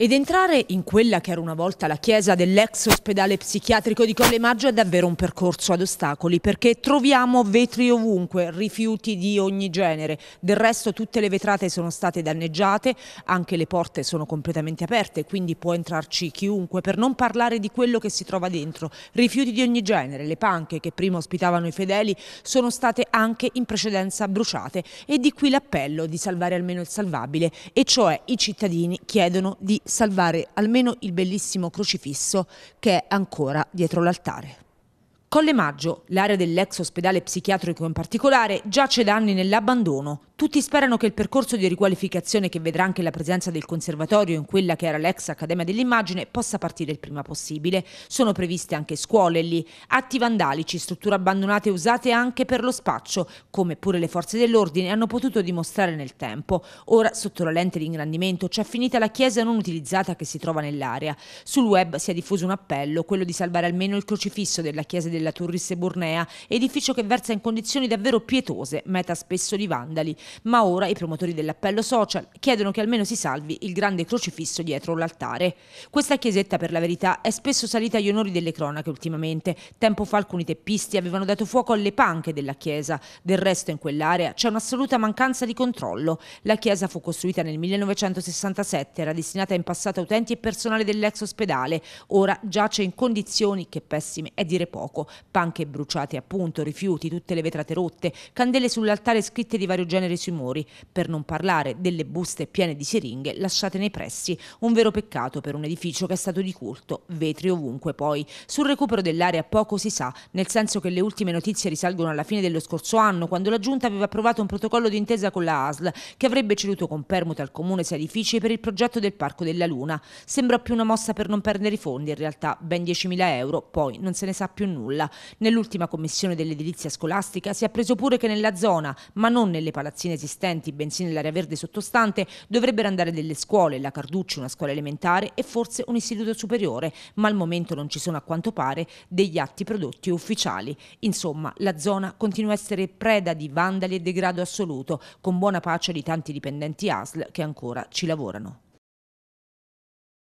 Ed entrare in quella che era una volta la chiesa dell'ex ospedale psichiatrico di Colle Maggio è davvero un percorso ad ostacoli perché troviamo vetri ovunque, rifiuti di ogni genere. Del resto tutte le vetrate sono state danneggiate, anche le porte sono completamente aperte, quindi può entrarci chiunque, per non parlare di quello che si trova dentro. Rifiuti di ogni genere, le panche che prima ospitavano i fedeli sono state anche in precedenza bruciate e di qui l'appello di salvare almeno il salvabile, e cioè i cittadini chiedono di salvare almeno il bellissimo crocifisso che è ancora dietro l'altare. Colle Maggio, l'area dell'ex ospedale psichiatrico in particolare, giace da anni nell'abbandono. Tutti sperano che il percorso di riqualificazione che vedrà anche la presenza del conservatorio in quella che era l'ex Accademia dell'Immagine possa partire il prima possibile. Sono previste anche scuole lì, atti vandalici, strutture abbandonate usate anche per lo spaccio, come pure le forze dell'ordine hanno potuto dimostrare nel tempo. Ora, sotto la lente di ingrandimento, c'è finita la chiesa non utilizzata che si trova nell'area. Sul web si è diffuso un appello, quello di salvare almeno il crocifisso della chiesa del della Turris Burnea, edificio che versa in condizioni davvero pietose, meta spesso di vandali. Ma ora i promotori dell'appello social chiedono che almeno si salvi il grande crocifisso dietro l'altare. Questa chiesetta, per la verità, è spesso salita agli onori delle cronache ultimamente. Tempo fa alcuni teppisti avevano dato fuoco alle panche della chiesa. Del resto in quell'area c'è un'assoluta mancanza di controllo. La chiesa fu costruita nel 1967, era destinata in passato a utenti e personale dell'ex ospedale. Ora giace in condizioni che pessime è dire poco panche bruciate appunto, rifiuti, tutte le vetrate rotte, candele sull'altare scritte di vario genere sui muri, per non parlare delle buste piene di siringhe lasciate nei pressi, un vero peccato per un edificio che è stato di culto, vetri ovunque poi. Sul recupero dell'area poco si sa, nel senso che le ultime notizie risalgono alla fine dello scorso anno, quando la Giunta aveva approvato un protocollo d'intesa con la ASL, che avrebbe ceduto con permuta al Comune sei edifici per il progetto del Parco della Luna. Sembra più una mossa per non perdere i fondi, in realtà ben 10.000 euro, poi non se ne sa più nulla molla. Nell'ultima commissione dell'edilizia scolastica si è appreso pure che nella zona, ma non nelle palazzine esistenti, bensì nell'area verde sottostante, dovrebbero andare delle scuole, la Carducci, una scuola elementare e forse un istituto superiore, ma al momento non ci sono a quanto pare degli atti prodotti ufficiali. Insomma, la zona continua a essere preda di vandali e degrado assoluto, con buona pace di tanti dipendenti ASL che ancora ci lavorano.